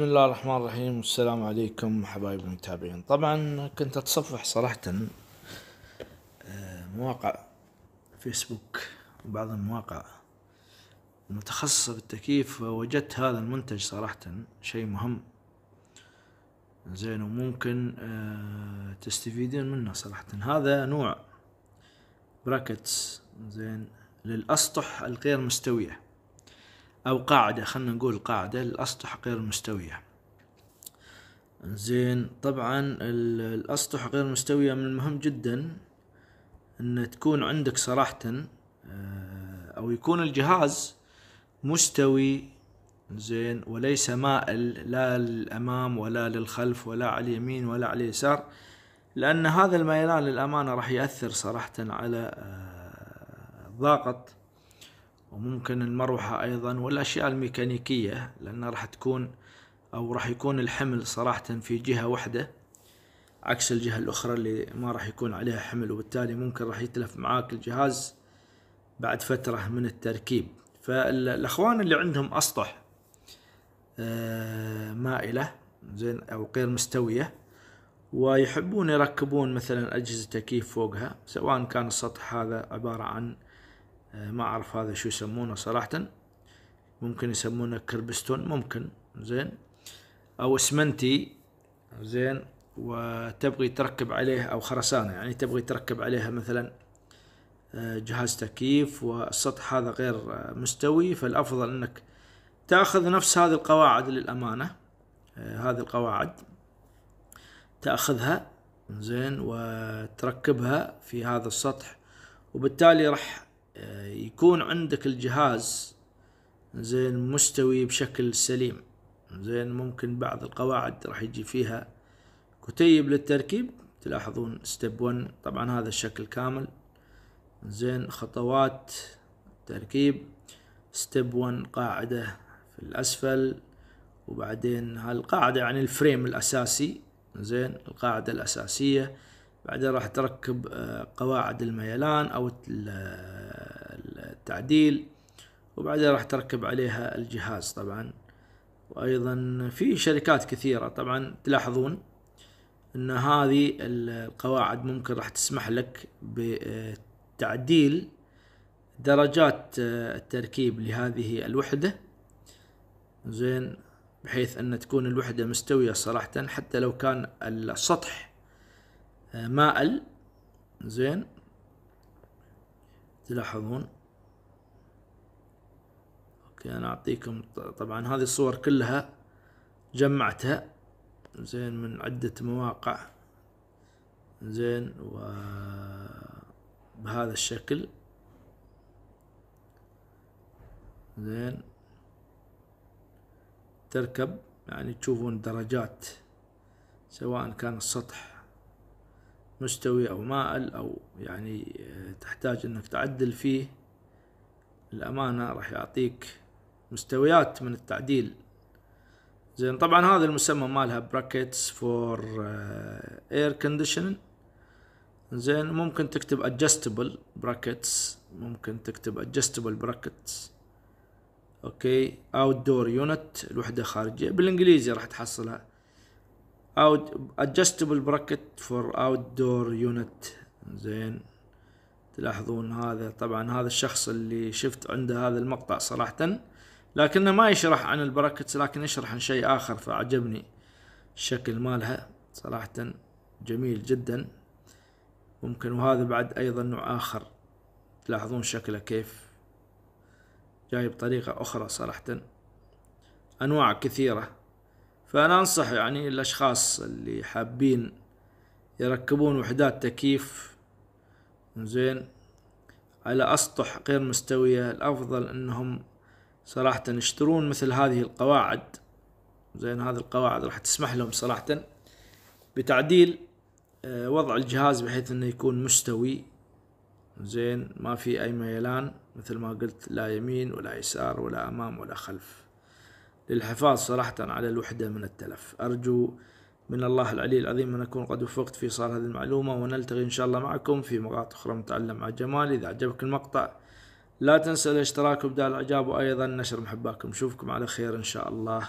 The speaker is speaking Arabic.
بسم الله الرحمن الرحيم والسلام عليكم حبايب المتابعين طبعا كنت اتصفح صراحة آه، مواقع فيسبوك وبعض المواقع المتخصصة بالتكييف وجدت هذا المنتج صراحة شيء مهم زين وممكن آه، تستفيدين منه صراحة هذا نوع براكتس زين للأسطح الغير مستوية أو قاعدة خلنا نقول قاعدة الأسطح غير مستوية زين طبعا الأسطح غير مستوية من المهم جدا أن تكون عندك صراحة آه، أو يكون الجهاز مستوي زين وليس مائل لا للأمام ولا للخلف ولا على اليمين ولا على اليسار لأن هذا الميلان للأمانة راح يأثر صراحة على آه، ضاقة وممكن المروحة ايضا والاشياء الميكانيكية لان راح تكون او راح يكون الحمل صراحة في جهة واحدة عكس الجهة الاخرى اللي ما راح يكون عليها حمل وبالتالي ممكن راح يتلف معاك الجهاز بعد فترة من التركيب فالاخوان اللي عندهم اسطح آه، مائلة زين او غير مستوية ويحبون يركبون مثلا أجهزة تكييف فوقها سواء كان السطح هذا عبارة عن آه، ما اعرف هذا شو يسمونه صراحة ممكن يسمونه كربستون ممكن زين او اسمنتي زين وتبغي تركب عليه او خرسانة يعني تبغي تركب عليها مثلا آه، جهاز تكييف والسطح هذا غير آه، مستوي فالافضل انك تاخذ نفس هذه القواعد للامانة هذه القواعد تاخذها زين وتركبها في هذا السطح وبالتالي راح آه، يكون عندك الجهاز زين مستوي بشكل سليم زين ممكن بعض القواعد راح يجي فيها كتيب للتركيب تلاحظون ستيب 1 طبعا هذا الشكل كامل زين خطوات تركيب ستيب 1 قاعدة في الأسفل وبعدين هالقاعدة يعني الفريم الأساسي زين القاعدة الأساسية بعدين راح تركب آه، قواعد الميلان أو آه، تعديل وبعدين راح تركب عليها الجهاز طبعا وايضا في شركات كثيرة طبعا تلاحظون ان هذه القواعد ممكن راح تسمح لك بتعديل درجات التركيب لهذه الوحدة زين بحيث ان تكون الوحدة مستوية صراحة حتى لو كان السطح مائل زين تلاحظون اوكي انا اعطيكم طبعا هذه الصور كلها جمعتها زين من عدة مواقع زين و بهذا الشكل زين تركب يعني تشوفون درجات سواء كان السطح مستوي او مائل او يعني تحتاج انك تعدل فيه الامانة راح يعطيك مستويات من التعديل زين طبعا هذا المسمى مالها براكتس فور اير كونديشننج زين ممكن تكتب adjustable brackets ممكن تكتب adjustable brackets اوكي outdoor unit الوحدة خارجية بالانجليزي راح تحصلها out adjustable bracket for outdoor unit زين تلاحظون هذا طبعا هذا الشخص اللي شفت عنده هذا المقطع صراحة لكنه ما يشرح عن البراكتس لكن يشرح عن شيء آخر فعجبني الشكل مالها صراحة جميل جدا ممكن وهذا بعد أيضا نوع آخر تلاحظون شكله كيف جاي بطريقة أخرى صراحة أنواع كثيرة فأنا أنصح يعني الأشخاص اللي حابين يركبون وحدات تكييف زين على أسطح غير مستوية الأفضل أنهم صراحة يشترون مثل هذه القواعد زين هذه القواعد راح تسمح لهم صراحة بتعديل آه، وضع الجهاز بحيث انه يكون مستوي زين ما في اي ميلان مثل ما قلت لا يمين ولا يسار ولا امام ولا خلف للحفاظ صراحة على الوحدة من التلف ارجو من الله العلي العظيم أن أكون قد وفقت في صار هذه المعلومة ونلتقي إن شاء الله معكم في مقاطع أخرى متعلم على جمال إذا عجبك المقطع لا تنسى الاشتراك وبدال الاعجاب وايضا نشر محباكم نشوفكم على خير ان شاء الله